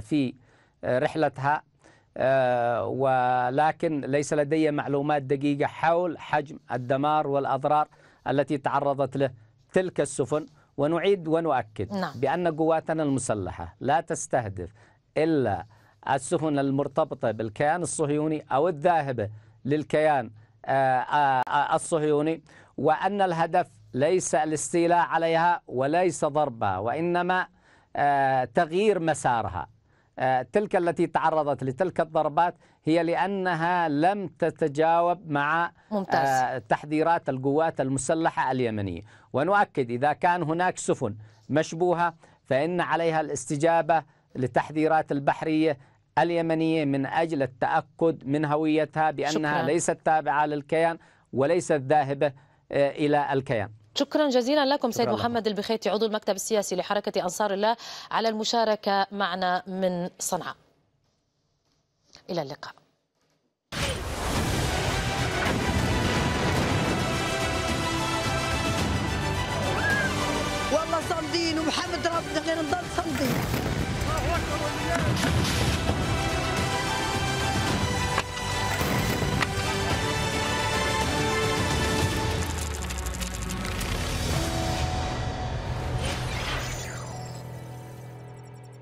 في رحلتها ولكن ليس لدي معلومات دقيقة حول حجم الدمار والأضرار التي تعرضت له تلك السفن ونعيد ونؤكد نعم. بأن قواتنا المسلحة لا تستهدف إلا السفن المرتبطة بالكيان الصهيوني أو الذاهبة للكيان آه، آه، آه، الصهيوني وأن الهدف ليس الاستيلاء عليها وليس ضربها وإنما تغيير مسارها تلك التي تعرضت لتلك الضربات هي لأنها لم تتجاوب مع ممتاز. آه، تحذيرات القوات المسلحة اليمنية ونؤكد إذا كان هناك سفن مشبوهة فإن عليها الاستجابة لتحذيرات البحرية اليمنية من أجل التأكد من هويتها بأنها شكرا. ليست تابعة للكيان وليست ذاهبة آه، إلى الكيان شكرا جزيلا لكم سيد محمد البخيتي عضو المكتب السياسي لحركة أنصار الله على المشاركة معنا من صنعاء إلى اللقاء والله صامدين ومحمد ربنا غير نضل صامدين